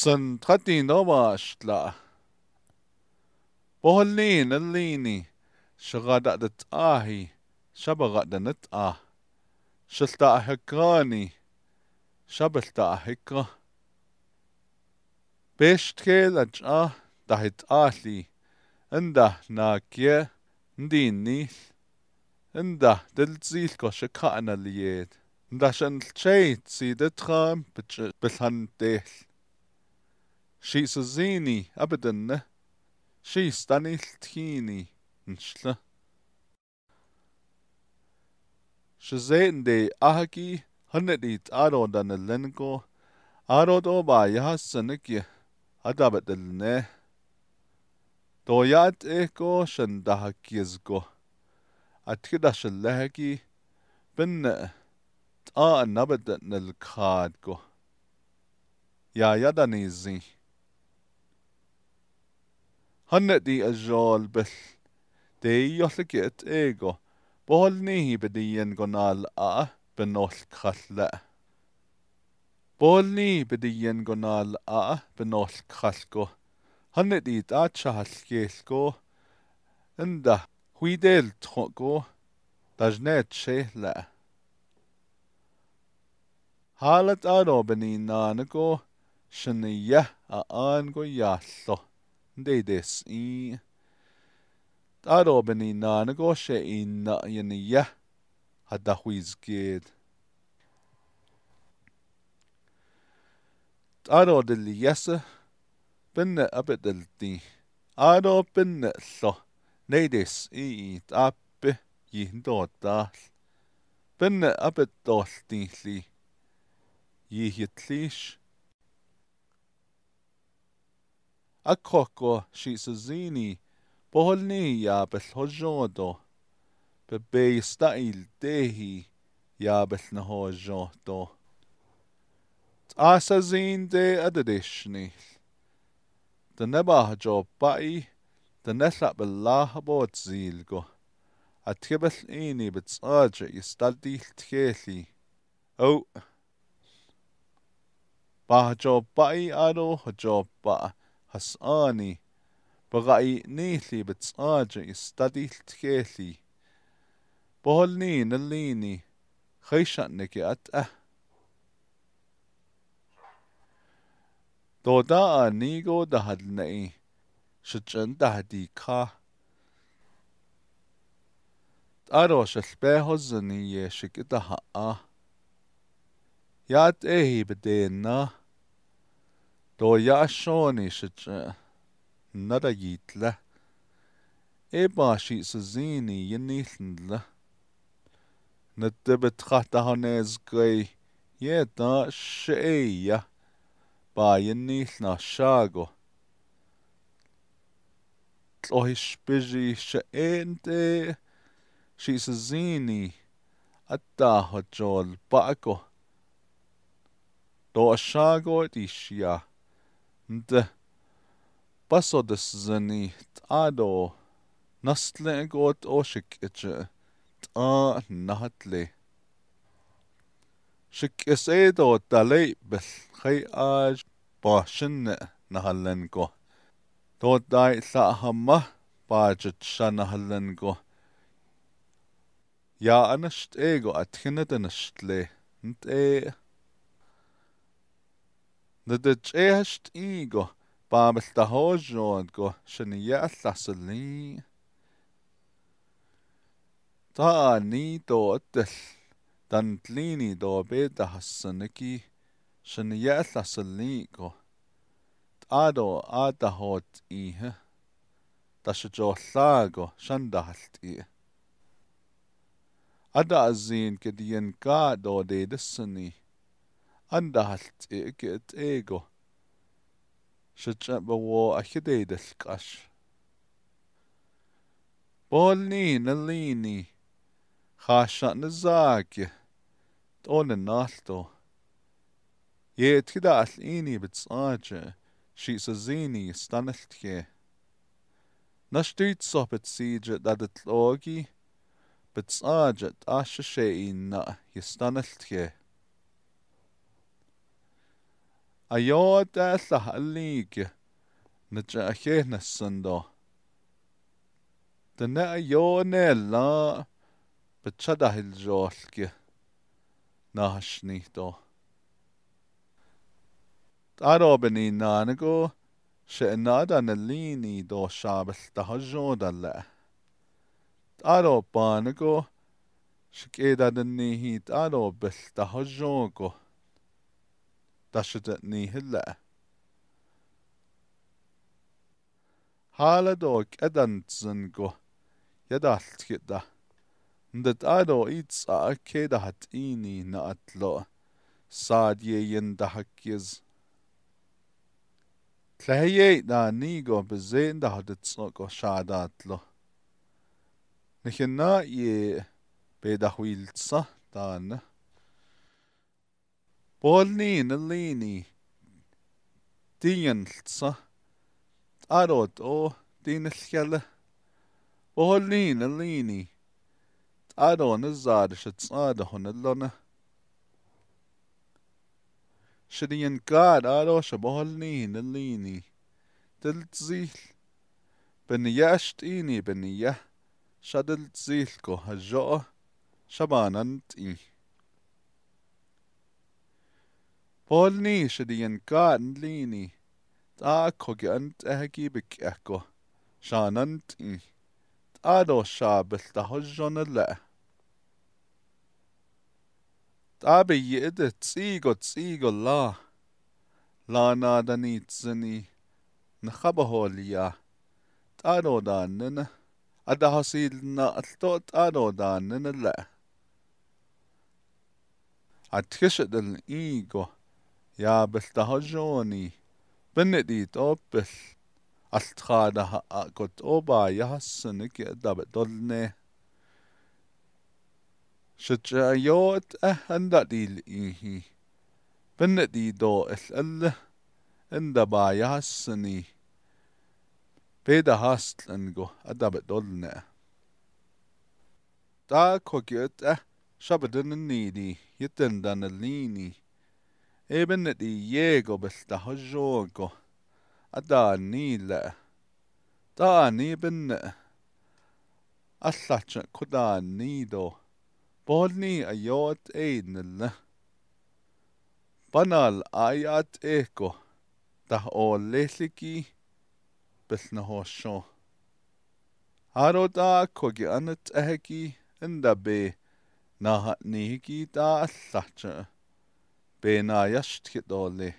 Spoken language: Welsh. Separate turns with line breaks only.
Sentratino vaxtla. Bohlin allini. Shagada dat ahi. Shabagada nat ah. Shalta ahikrani. Shabalta ahikra. Beshtkeel ajah. Dahit ahli. Indah nakye. Ndini. Indah dilzil koshakana lied. Ndashan lchait si ditram bilhan dehl. شي سزيني أبدا شي ستاني التيني نشلا شزين دي أهكي هنديت أرو دان اللنكو أرو دوبا يحسنك أدابت اللنه دويات إيكو شندهك يزكو أتكدش اللهكي بن تقا نبدأ نلكادكو يا يدني زي Hynna di y jol byll. Dei i y gyd ego. Bol ni hi byd i yn gonal a bynoll challe. Bol ni byd i yn gonal a bynoll challgo. Hynna di da chahall gellgo. Ynda, hwydel net Dajnet le. Halat ar o byn i nan a an go iallo deidis i Ar ôl byn i na yn y negoshe i na i i yn yni A da chwys gyd. Ar ôl dyl i Aro Byn yesa a byd dil di. Ar ôl byn binne llo neidis i i abbi i dod all. a byd dol di lli. Ie hyd llish. a coco si sa zini, bohol ni ya bell hojodo, be sta il dehi ya bell na hojodo. A sa zin de a ni, da neba jo bai, da nella bella bod zilgo, a tibell ini be tsaadja i stadil tcheli. O, Ba job bai aro job ba. hasani bagai nili bitsaja istadil tkeli boholni nalini khayshaniki at ah دودا نيغو دهد نئي شجن دهدي كا تارو شلبه الزنية شك دهقا ياد ايهي بدينا Tuo yaxonisit narayitla ebaxisazini yenilnla natebetqatahonesqay yeta sheya bayenilna shago tlohishpiji sheente xisazini atahojol pako toaxago tixya da pasodessani t'ado nastle'ek'o t'oxik'eche t'á najatli xik'eseto talei'pelh jei'aax paxane najalenko to'ota'ilha'ajama pachech xa najalenko ya'ane xt'eko atjinatana xtli e Надад эшт иго баамалта хоожоонго шиниаалларсэлни таани доотл дантлини дообеда хассанаки шиниаалларсэлни го адо атахот иха ташжоорлааго шандахалт и ада азин кедиен ка доодедэссани andalt eget ego. Sjøtjen bevå ikke deidel gash. Bolni nalini. Hashan zagje. Donen nalto. Yet kida al ini bitsaje. Shizazini staneltje. Nashtitso bitsije dadetlogi. Bitsaje ashe sheina. Yestaneltje. a iod a e llaha halig na dra a lle nasan do. Dyna a iod ne la bytra da hil rollgi na hasni do. ro ben i na na go se da na li ni do siabell da hajod a le. Ar na go se geda dyn ni da ro obyll da hajod go. taşıdı nihille. Hala dog edan tzın go, yedalt gida. Ndet ado itza keda hat ini na atlo, saad ye yin dahak yiz. Tlehye da nigo bezeyn da hat itza go shada atlo. Nihin na ye beda huil tza da nah. Bolnin, alini. Dianltsa. Arod o dinillgala. Bolnin, alini. Aron azarish at sadahon alona. Shriyan gad arosha bolnin, alini. Diltzil. Beniyasht ini beniyah. Shadiltzil ko hajoo. Shabanant i. Polnīšadien kān līnī, tā kogant ehgībik eko, šānant i, tādo šābel tahožona lē. Tā bija ide cīgo cīgo lā, lānādanītzenī, نخبهوليا تانو دانن أدا هسيلنا ألتو تانو دانن لا أتكشد الإيجو یا bäst det har Johnny. Benedit Opel. Allt skada har gått oba. Jag har så mycket dabbet dolne. شجاعيات أهلا ديل إيهي بندي دو إسأل إن دبايا هسني بيدا هاست إنجو أدا بدولنا تا كوكيت أه شابدن النيدي يتندن Eben et Diego besta hajogo. A da le. Da ni bin. Allatcha kuda nido. Bodni ayot eidnille. Banal ayat eko. Da o leliki bellna hosho. Haro da kogi anat ehegi inda be. ni nihigi da allatcha. Bena get all the.